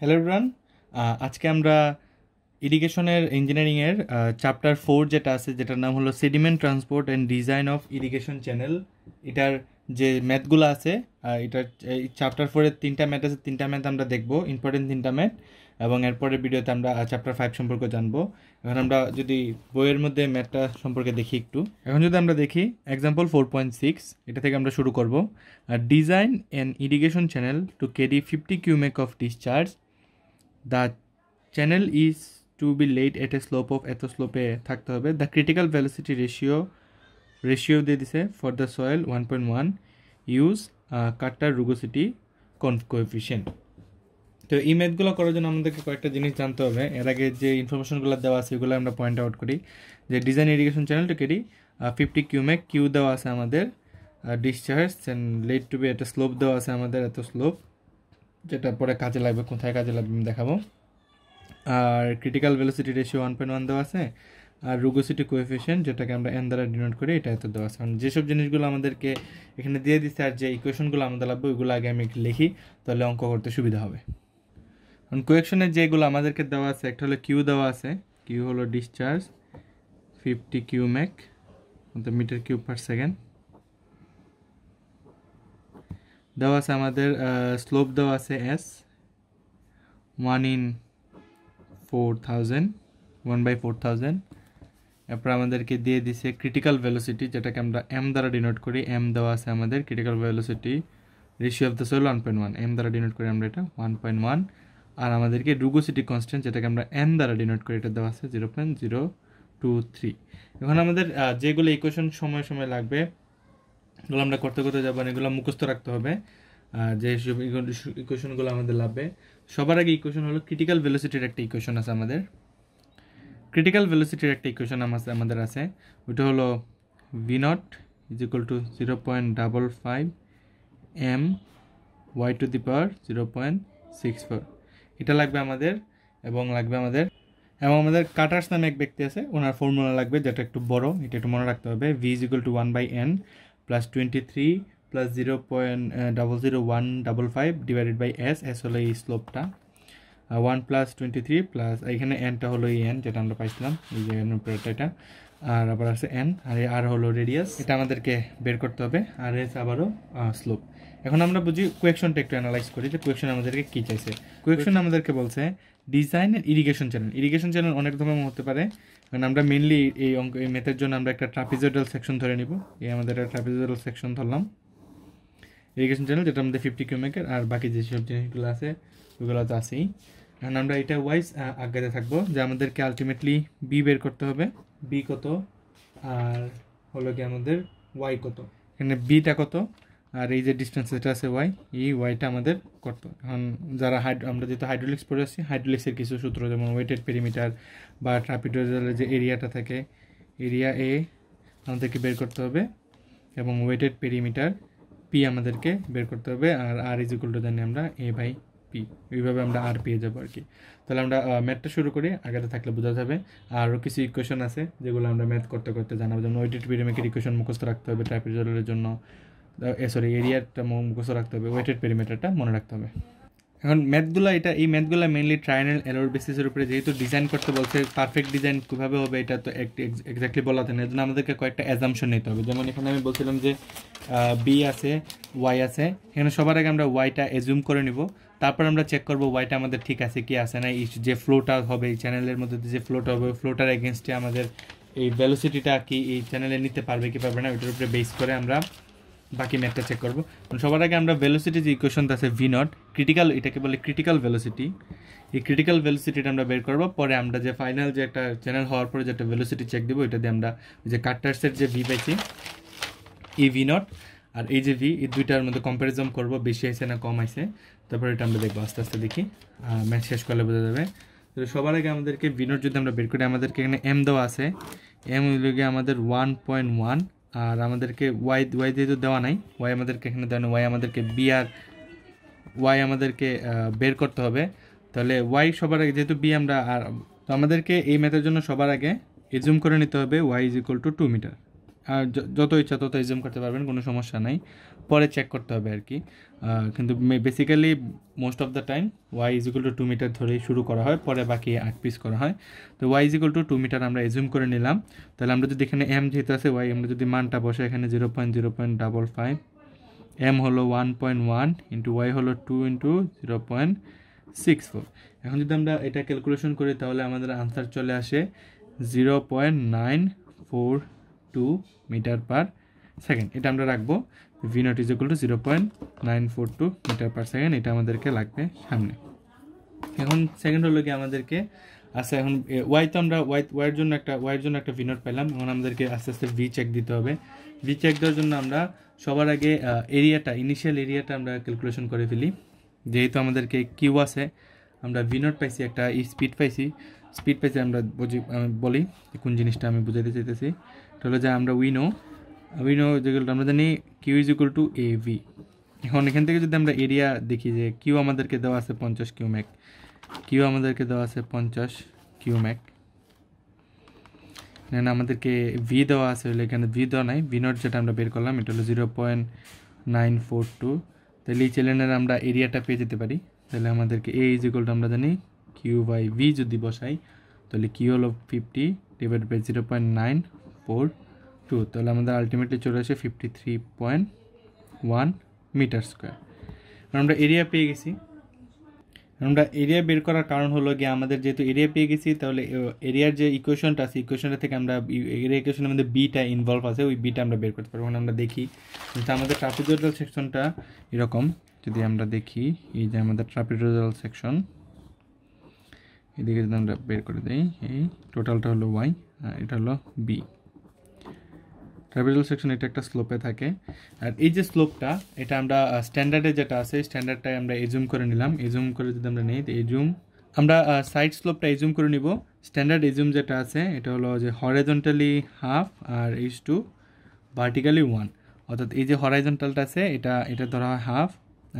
hello run uh, আজকে আমরা ইরিগেশনের ইঞ্জিনিয়ারিংয়ের চ্যাপ্টার ফোর যেটা আছে যেটার নাম হলো sediment transport and design of irrigation channel এটার যে ম্যাথগুলো আছে uh, এটার এই চ্যাপ্টার ফোরের তিনটা ম্যাথ আছে তিনটা ম্যাথ আমরা দেখব ইম্পর্টেন্ট তিনটা ম্যাথ এবং এরপরের ভিডিওতে আমরা চ্যাপ্টার uh, ফাইভ সম্পর্কে জানবো এখন আমরা যদি বইয়ের মধ্যে ম্যাথটা সম্পর্কে দেখি একটু এখন যদি আমরা দেখি এক্সাম্পল ফোর পয়েন্ট সিক্স এটা থেকে আমরা শুরু করব design and irrigation channel to carry fifty cumec of discharge the channel is to be laid at a slope of এত স্লোপে থাকতে হবে the critical velocity ratio ratio দিয়ে দিছে for the soil one point one use Kutter rugosity coefficient তো এই ম্যাথগুলো করার জন্য আমাদেরকে কয়েকটা জিনিস জানতে হবে এর আগে যে ইনফরমেশনগুলো দেওয়া আছে এগুলো আমরা পয়েন্ট আউট করি যে design irrigation carry fifty cumec Q দেওয়া আছে আমাদের discharge and laid to be একটা স্লোপ দেওয়া আছে আমাদের এত স্লোপ যেটা পরে কাজে লাগবে কোথায় কাজে লাগবে আমি দেখাবো আর critical velocity ratio one point one দেওয়া আছে আর রুগোসিটি কোএফিশিয়েন্ট যেটাকে আমরা এন দ্বারা ডিনোট করি এটা এত দেওয়া আছে কারণ মানে যেসব জিনিসগুলো আমাদেরকে এখানে দিয়ে দিচ্ছে আর যে ইকুয়েশনগুলো আমাদের লাগবে ওইগুলো আগে আমি লিখি তাহলে অঙ্ক করতে সুবিধা হবে কারণ কোয়েকশনের যেগুলো আমাদেরকে দেওয়া আছে একটা হলো কিউ দেওয়া আছে কিউ হলো discharge fifty cumec metre cube per second দেওয়া আছে আমাদের স্লোপ দেওয়া আছে S one in four thousand one by four thousand এরপর আমাদেরকে দিয়ে দিছে ক্রিটিক্যাল ভেলোসিটি যেটাকে আমরা এম দ্বারা ডিনোট করি এম দেওয়া আছে আমাদের critical velocity ratio of the soil one point one M দ্বারা ডিনোট করি আমরা এটা ওয়ান পয়েন্ট ওয়ান আর আমাদেরকে রুগোসিটি কনস্ট্যান্ট যেটাকে আমরা এন দ্বারা ডিনোট করি এটা দেওয়া আছে zero point zero two three এখন আমাদের যেগুলো ইকুয়েশন সময় সময় লাগবে এগুলো আমরা করতে করতে যাবো এগুলো মুখস্থ রাখতে হবে যে ইকুয়েশনগুলো আমাদের লাগবে সবার আগে ইকুয়েশন হলো ক্রিটিক্যাল ভেলোসিটির একটা ইকুয়েশন আছে আমাদের ক্রিটিক্যাল ভেলোসিটির একটা ইকুয়েশন আমাদের আছে ওইটা হলো V nought is equal to zero point double five M Y to the power zero point six four এটা লাগবে আমাদের এবং লাগবে আমাদের এবং আমাদের কাটার্স নামে এক ব্যক্তি আছে ওনার ফর্মুলা লাগবে যেটা একটু বড় এটা একটু মনে রাখতে হবে V is equal to one by N plus twenty three plus zero point double zero one double five divided by S S হলো এই স্লোপটা one plus twenty three plus এখানে এনটা হলো এই এন যেটা আমরা পাইছিলাম এই যে অ্যানোপ্রেটটা এটা আর আবার আছে এন আর আর হলো রেডিয়াস এটা আমাদেরকে বের করতে হবে আর এস আবারও স্লোপ uh, এখন আমরা বুঝি কোয়েকশনটা একটু অ্যানালাইজ করি যে কোয়েকশন আমাদেরকে কী চাইছে কোয়েকশন আমাদেরকে বলছে design irrigation channel irrigation channel অনেক রকম হতে পারে কারণ আমরা মেনলি এই অঙ্ক এই মেথের জন্য আমরা একটা ট্রাফিজোডাল সেকশন ধরে নিব এই আমাদের একটা ট্রাপিজোডাল সেকশন ধরলাম ইরিগেশন চ্যানেল যেটা আমাদের ফিফটি কিউমেকের আর বাকি যেসব জিনিসগুলো আছে ওগুলো তো আছেই কারণ আমরা এটা ওয়াইজ আগাতে থাকবো যে আমাদেরকে আলটিমেটলি বি বের করতে হবে বি কত আর হলো কি আমাদের ওয়াই কত এখানে বিটা কত আর এই যে ডিস্টেন্স যেটা আছে ওয়াই এই ওয়াইটা আমাদের করতে এখন যারা হাইড আমরা যেহেতু হাইড্রোলিক্স পড়ে আসছি হাইড্রোলিক্সের কিছু সূত্র যেমন ওয়েটেড পেরিমিটার বা ট্রাপিডোজালের যে এরিয়াটা থাকে এরিয়া এ আমাদেরকে বের করতে হবে এবং ওয়েটেড পেরিমিটার পি আমাদেরকে বের করতে হবে আর R is equal to then আমরা এ বাই পি এইভাবে আমরা আর পেয়ে যাবো আর কি তাহলে আমরা ম্যাথটা শুরু করি আগেতে থাকলে বোঝা যাবে আরও কিছু ইকুয়েশন আছে যেগুলো আমরা ম্যাথ করতে করতে জানাবো যেমন ওয়েটেড পেরিমিটার ইকুয়েশন মুখস্থ রাখতে হবে ট্রাপিডোজালের জন্য সরি এরিয়াটা মুখস্থ রাখতে হবে ওয়েটেড পেরিমিটারটা মনে রাখতে হবে এখন ম্যাথগুলো এটা এই ম্যাথগুলো মেনলি ট্রায়াল এরর বেসিসের উপরে যেহেতু ডিজাইন করতে বলছে পারফেক্ট ডিজাইন কীভাবে হবে এটা তো এক্স্যাক্টলি বলা যায় না জন্য আমাদেরকে কয়েকটা অ্যাজামশন নিতে হবে যেমন এখানে আমি বলছিলাম যে বি আছে ওয়াই আছে এখানে সবার আগে আমরা ওয়াইটা এজুম করে নিব তারপর আমরা চেক করবো ওয়াইটা আমাদের ঠিক আছে কি আছে না এই যে ফ্লোটা হবে এই চ্যানেলের মধ্যে যে ফ্লোটা হবে ফ্লোটার এগেনস্টে আমাদের এই ভ্যালোসিটিটা কি এই চ্যানেলে নিতে পারবে কি পারবে না ওইটার উপরে বেস করে আমরা বাকি ম্যাথটা চেক করবো মানে সবার আগে আমরা ভেলোসিটি যে ইকুয়েশনটা আছে ভি নট ক্রিটিক্যাল এটাকে বলে ক্রিটিক্যাল ভেলোসিটি এই ক্রিটিক্যাল ভেলোসিটিটা আমরা বের করবো পরে আমরা যে ফাইনাল যে একটা চ্যানেল হওয়ার পরে যে একটা ভেলোসিটি চেক দেবো এটা দিয়ে আমরা যে কাটার্সের যে ভি পাইছি এই ভি নট আর এই যে ভি এই দুইটার মধ্যে কম্প্যারিজম করবো বেশি আইসে না কম আইসে তারপরে এটা আমরা দেখবো আস্তে আস্তে দেখি ম্যাচ শেষ করলে বোঝা যাবে তো সবার আগে আমাদেরকে ভি নট যদি আমরা বের করি আমাদেরকে এখানে এম দেওয়া আছে এম হইল গিয়ে আমাদের ওয়ান পয়েন্ট ওয়ান আর আমাদেরকে ওয়াই ওয়াই দিয়ে তো দেওয়া নাই ওয়াই আমাদেরকে এখানে দেওয়া নেই ওয়াই আমাদেরকে বি আর ওয়াই আমাদেরকে বের করতে হবে তাহলে ওয়াই সবার আগে যেহেতু বি আমরা আর তো আমাদেরকে এই ম্যাথের জন্য সবার আগে এজুম করে নিতে হবে Y is equal to two metre আর যত ইচ্ছা তত এজুম করতে পারবেন কোনো সমস্যা নাই পরে চেক করতে হবে আর কি কিন্তু basically most of the time Y is equal to two metre ধরেই শুরু করা হয় পরে বাকি আট পিস করা হয় তো Y is equal to two metre আমরা এজিউম করে নিলাম তাহলে আমরা যদি এখানে এম যেহেতু আছে ওয়াই আমরা যদি মানটা বসে এখানে zero point zero point double five M হলো one point one into Y হলো two into zero point six four এখন যদি আমরা এটা ক্যালকুলেশন করি তাহলে আমাদের আনসার চলে আসে zero point nine four two metre per second এটা আমরা রাখবো V nought is equal to zero point nine four two metre per second এটা আমাদেরকে লাগবে সামনে এখন সেকেন্ড হলো গিয়ে আমাদেরকে আচ্ছা এখন ওয়াই তো আমরা ওয়াই ওয়াইয়ের জন্য একটা ওয়াইয়ের জন্য একটা ভিনট পেলাম এখন আমাদেরকে আস্তে আস্তে ভি চেক দিতে হবে ভি চেক দেওয়ার জন্য আমরা সবার আগে এরিয়াটা ইনিশিয়াল এরিয়াটা আমরা ক্যালকুলেশন করে ফেলি যেহেতু আমাদেরকে কিউ আছে আমরা ভিনট পাইছি একটা স্পিড পাইছি স্পিড পাইছি আমরা বুঝি বলি কোন জিনিসটা আমি বুঝাতে চাইতেছি এটা হলো যে আমরা উইনো উই নো যেগুলো আমরা জানি Q is equal to A V এখন এখান থেকে যদি আমরা এরিয়া দেখি যে কিউ আমাদেরকে দেওয়া আছে পঞ্চাশ কিউম্যাক কিউ আমাদেরকে দেওয়া আছে পঞ্চাশ কিউম্যাক এখানে আমাদেরকে ভি দেওয়া আছে হলে এখানে ভি দেওয়া নাই ভি নোট যেটা আমরা বের করলাম এটা হলো zero point nine four two তাহলে এই চ্যানেলের আমরা এরিয়াটা পেয়ে যেতে পারি তাহলে আমাদেরকে এ ইজ ইকুয়াল টু আমরা জানি কিউ বাই ভি যদি বসাই তাহলে কিউ হলো fifty divide by zero point nine four two তাহলে আমাদের আলটিমেটলি চলে আসে fifty three point one metre square আমরা এরিয়া পেয়ে গেছি আমরা এরিয়া বের করার কারণ হলো গিয়ে আমাদের যেহেতু এরিয়া পেয়ে গেছি তাহলে এরিয়ার যে ইকুয়েশনটা আছে ইকুয়েশনটা থেকে আমরা এরিয়া ইকুয়েশনের মধ্যে বিটা ইনভলভ আছে ওই বিটা আমরা বের করতে পারবো মানে আমরা দেখি কিন্তু আমাদের ট্রাপিজোডাল সেকশনটা এরকম যদি আমরা দেখি এই যে আমাদের ট্রাপিজোডাল সেকশন এদিকে যদি আমরা বের করে দিই এই টোটালটা হলো ওয়াই আর এটা হলো বি ট্র্যাপিজল সেকশন এটা একটা স্লোপে থাকে আর এই যে স্লোপটা এটা আমরা স্ট্যান্ডার্ডে যেটা আছে স্ট্যান্ডার্ডটাই আমরা এজুম করে নিলাম এজুম করে যদি আমরা নিই এজুম আমরা সাইড স্লোপটা এজুম করে নিব স্ট্যান্ডার্ড এজুম যেটা আছে এটা হলো যে হরাইজন্টালি হাফ আর ইস টু ভার্টিক্যালি ওয়ান অর্থাৎ এই যে হরাইজন্টালটা আছে এটা এটা ধরা হয় হাফ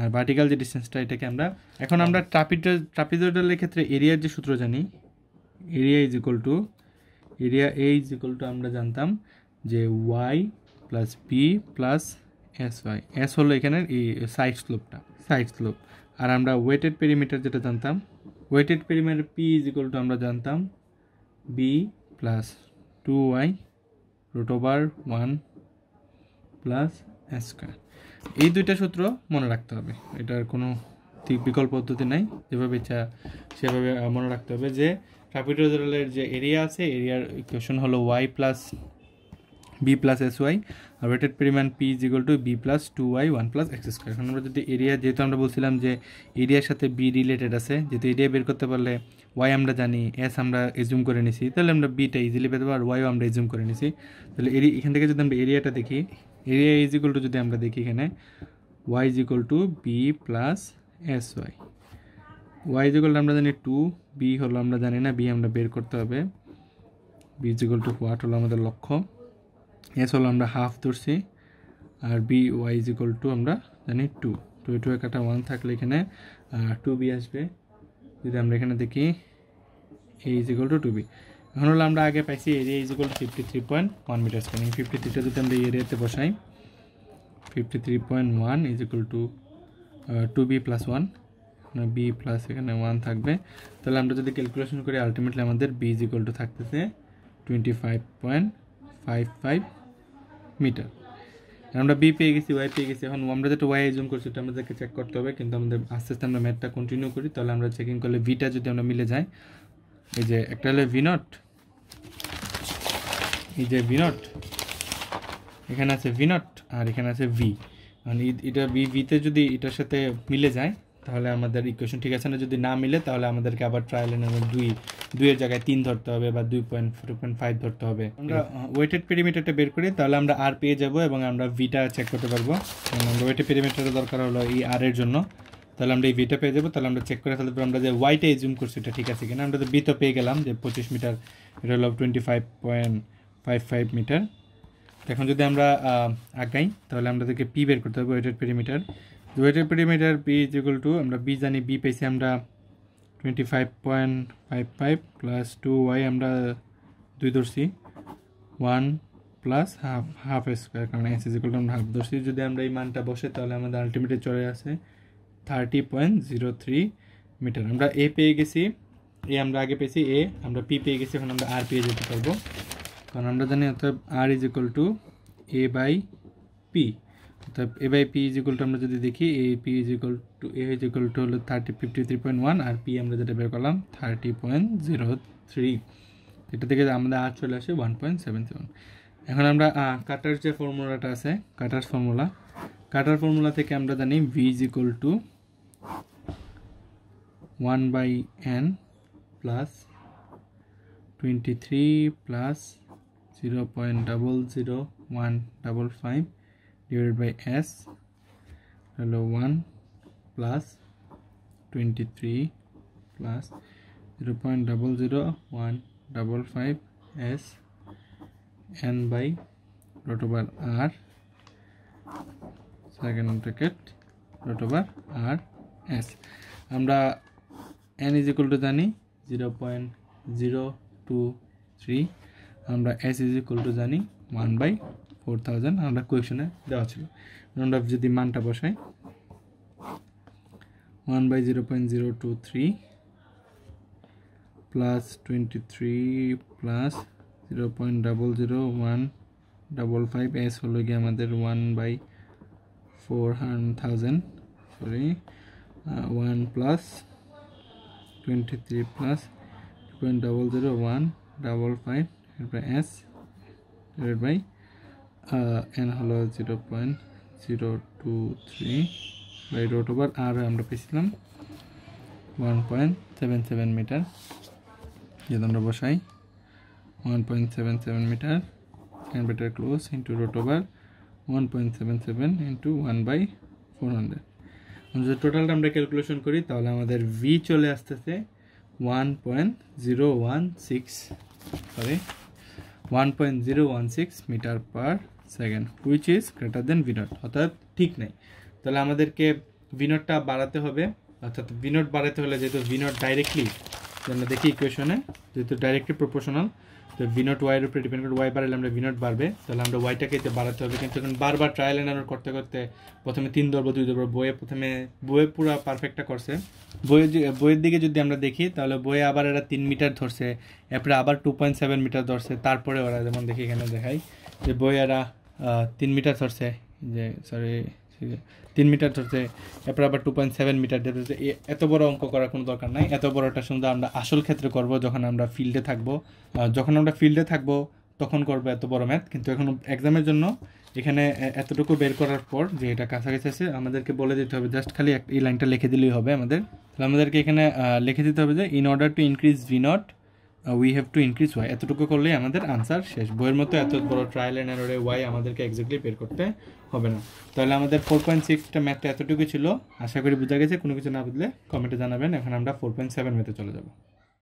আর ভার্টিক্যাল যে ডিস্টেন্সটা এটাকে আমরা এখন আমরা ট্রাপিড ট্রাপিজয়েডালের ক্ষেত্রে এরিয়ার যে সূত্র জানি area is equal to area A is equal to আমরা জানতাম যে Y plus P plus S Y S হলো এখানের এই সাইড স্লোপটা সাইড স্লোপ আর আমরা ওয়েটেড পেরিমিটার যেটা জানতাম weighted perimeter P is equal to আমরা জানতাম B plus two Y root over one plus square এই দুইটা সূত্র মনে রাখতে হবে এটার কোনো বিকল্প পদ্ধতি নাই যেভাবে ইচ্ছা সেভাবে মনে রাখতে হবে যে ট্রাপিটোরিয়ালের যে এরিয়া আছে এরিয়ার ইকুয়েশন হলো Y plus B plus S Y আর ওয়েটেড পরিমাণ P is equal to B plus two Y one plus X square এখন আমরা যদি এরিয়া যেহেতু আমরা বলছিলাম যে এরিয়ার সাথে বি রিলেটেড আছে যেহেতু এরিয়া বের করতে পারলে ওয়াই আমরা জানি এস আমরা এজুম করে নিছি তাহলে আমরা বিটা ইজিলি পেতে পারবো আর ওয়াইও আমরা এজুম করে নিছি তাহলে এরি এখান থেকে যদি আমরা এরিয়াটা দেখি এরিয়া ইজ ইকুয়াল টু যদি আমরা দেখি এখানে Y is equal to B plus S Y Y is equal আমরা জানি টু বি হলো আমরা জানি না বি আমরা বের করতে হবে B is equal to what হলো আমাদের লক্ষ্য এস হলো আমরা হাফ ধরছি আর B Y is equal to আমরা জানি টু টু টু একটা ওয়ান থাকলে এখানে টু বি আসবে যদি আমরা এখানে দেখি A is equal to two B এখন হলো আমরা আগে পাইছি area is equal fifty three point one metre square fifty থ্রিটা যদি আমরা এরিয়াতে বসাই fifty three point one is equal to two B plus one B plus এখানে ওয়ান থাকবে তাহলে আমরা যদি ক্যালকুলেশন করি আলটিমেটলি আমাদের বি ইজ ইকুয়াল টু থাকতেছে twenty five point five five meter আমরা বি পেয়ে গেছি ওয়াই পেয়ে গেছি এখন আমরা যেটা ওয়াই জুম করছি ওটা আমাদেরকে চেক করতে হবে কিন্তু আমাদের আস্তে আস্তে আমরা ম্যাথটা কন্টিনিউ করি তাহলে আমরা চেকিং করলে ভিটা যদি আমরা মিলে যাই এই যে একটা হলে ভি এই যে ভি এখানে আছে ভি আর এখানে আছে ভি মানে এটা ভি ভিতে যদি এটার সাথে মিলে যায় তাহলে আমাদের ইকুয়েশন ঠিক আছে না যদি না মিলে তাহলে আমাদেরকে আবার ট্রায়াল ট্রায়ালের নামে দুই দুইয়ের জায়গায় তিন ধরতে হবে বা দুই পয়েন্ট টু পয়েন্ট ফাইভ ধরতে হবে আমরা ওয়েটেড পেরিমিটারটা বের করি তাহলে আমরা আর পেয়ে যাব এবং আমরা ভিটা চেক করতে পারবো আমরা ওয়েটেড পেরিমিটারের দরকার হলো এই আর এর জন্য তাহলে আমরা এই ভিটা পেয়ে যাবো তাহলে আমরা চেক করে তাহলে আমরা যে ওয়াইটে জুম করছি এটা ঠিক আছে কিনা আমরা তো বিতে পেয়ে গেলাম যে পঁচিশ মিটার এটা হলো twenty five point five five meter এখন যদি আমরা আগাই তাহলে আমাদেরকে পি বের করতে হবে ওয়েটেড পেরিমিটার ওয়েটের perimeter P is equal to আমরা বি জানি বি পেয়েছি আমরা twenty five point five five plus two Y আমরা দুই ধরছি one plus half half square কারণ S is equal to half ধরছি যদি আমরা এই মানটা বসে তাহলে আমাদের আলটিমেটে চলে আসে thirty point zero three meter আমরা এ পেয়ে গেছি এ আমরা আগে পেয়েছি এ আমরা পি পেয়ে গেছি এখন আমরা আর পেয়ে যেতে পারবো কারণ আমরা জানি অর্থাৎ R is equal to A by P তো A by P is equal to আমরা যদি দেখি A P is equal to A is equal to হলো thirty fifty three point one আর পি আমরা যেটা বের করলাম থার্টি পয়েন্ট জিরো থ্রি এটা থেকে আমাদের আর চলে আসে ওয়ান পয়েন্ট সেভেন সেভেন এখন আমরা কাটার যে ফর্মুলাটা আছে কাটার ফর্মুলা কাটার ফর্মুলা থেকে আমরা জানি V is equal to one by N plus twenty three plus zero point double zero one double five divided by S হলো one plus twenty three plus zero point double zero one double five S N by root over R second bracket root over R S আমরা N is equal to জানি zero point zero two three আমরা S is equal to জানি one by four thousand আমরা কোয়েকশনে দেওয়া ছিল round off যদি মানটা বসাই one by zero point zero two three plus twenty three plus zero point double zero one double five S হলো গিয়ে আমাদের one by four hundred thousand sorry one plus twenty three plus point double zero one double five S divide by N হলো zero point zero two three by root over R আমরা পেয়েছিলাম one point seven seven metre যদি আমরা বসাই one point seven seven meter converter close into root over one point seven seven into one by four hundred যদি টোটালটা আমরা calculation করি তাহলে আমাদের ভি চলে আসতেছে one point zero one six sorry one point zero one six meter per second which is greater than V not অর্থাৎ ঠিক নাই তাহলে আমাদেরকে ভিনটটা বাড়াতে হবে অর্থাৎ ভিনট বাড়াতে হলে যেহেতু ভিনট ডাইরেক্টলি আমরা দেখি ইকুয়েশনে যেহেতু ডাইরেক্টলি প্রপোর্শনাল তো ভিনট ওয়াইয়ের উপরে ডিপেন্ড করে ওয়াই বাড়ালে আমরা ভিনট বাড়বে তাহলে আমরা ওয়াইটাকে এতে বাড়াতে হবে কিন্তু এখন বারবার ট্রায়াল এন্ড এরর করতে করতে প্রথমে তিন দর্ব দুই দর্ব বইয়ে প্রথমে বইয়ে পুরো পারফেক্টটা করছে বইয়ের বইয়ের দিকে যদি আমরা দেখি তাহলে বইয়ে আবার এরা তিন মিটার ধরছে এরপরে আবার টু পয়েন্ট সেভেন মিটার ধরছে তারপরে ওরা যেমন দেখি এখানে দেখাই যে বইয়ে এরা তিন মিটার চড়ছে যে সরি তিন মিটার ধরছে এরপর আবার টু পয়েন্ট সেভেন মিটার ধরছে এত বড় অঙ্ক করার কোনো দরকার নাই এত বড়টা সুন্দর আমরা আসল ক্ষেত্রে করব যখন আমরা ফিল্ডে থাকব যখন আমরা ফিল্ডে থাকব তখন করবো এত বড় ম্যাথ কিন্তু এখন এক্সামের জন্য এখানে এতটুকু বের করার পর যে এটা কাছাকাছি আছে আমাদেরকে বলে দিতে হবে জাস্ট খালি এই লাইনটা লিখে দিলেই হবে আমাদের তাহলে আমাদেরকে এখানে লিখে দিতে হবে যে in order to increase V not we have to increase Y এতটুকু করলে আমাদের আনসার শেষ বইয়ের মতো এত বড় ট্রায়াল এন্ড এরোরে ওয়াই আমাদেরকে এক্স্যাক্টলি বের করতে হবে না তাহলে আমাদের ফোর পয়েন্ট সিক্সটা ম্যাথটা এতটুকু ছিল আশা করি বোঝা গেছে কোনো কিছু না বুঝলে কমেন্টে জানাবেন এখন আমরা ফোর পয়েন্ট সেভেন ম্যাথে চলে যাবো